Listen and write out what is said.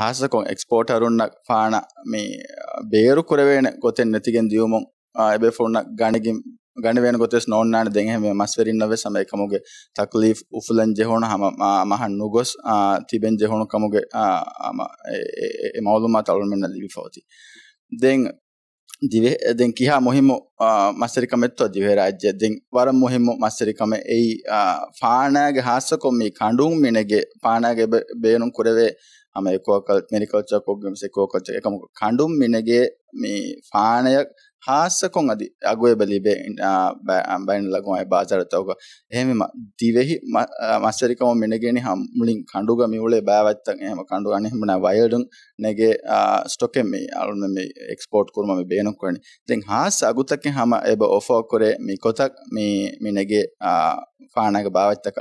ಹಾಸಕೊಂ ಎಕ್ಸ್ಪೋರ್ಟರುನ್ನ ಫಾಣ me ಬೇರು ಕುರವೇಣ ಗೊತ್ತೆನ್ ನೆತಿಗೆನ್ ದಿಯುಮುಂ ಎಬೆ ಫೋನ್ನ ಗಣಿಗಿಂ ගනිවෙන ගොතෙස් නොන්නාන දෙහෙම මස්වරින් නොවේ සම එකමුගේ තක්ලී් උෆලන් ජෙහුණු හම මහන් නුගොස් තිබෙන් ජෙහුණු කමුගේ මවලුමා තවරුමෙන්න්න දිවි පෝති දෙන් දිවෙදෙන් කියහා මොහිම මස්සරිකමෙත්ව දිවරාජ්‍ය දෙන් වර මොහිම මස්සරිකම එයි පානෑගේ හාස්සකොම්මි කණ්ඩුම් මිනගේ පානෑගේ බේනුම් කුරවේ ම එකෝකල් මෙනිකල්ච කෝගම එකෝකොච්ච එකම කණ්ඩුම් මිනගේ මේ ෆානයක් හාස්සකොන් අදි අගුව බලිබේ බැන් ලගුවයි බාචරතවක එහෙම දිවෙහි මස්සරිකම මෙනගෙන හම් මුලින් කණ්ඩුග මිවුලේ බෑවත්තන් එහම කණඩු අනෙහමන වයඩුන් නැගේ ස්ටොකෙම අලුන මේ එක්ස්පෝට් කරම බේනක් කරන තින් හාස් අගුතක හම එබ ඔෆෝ කොරේ මි කොතක් මේ මිනගේ ෆානක භාවත්තක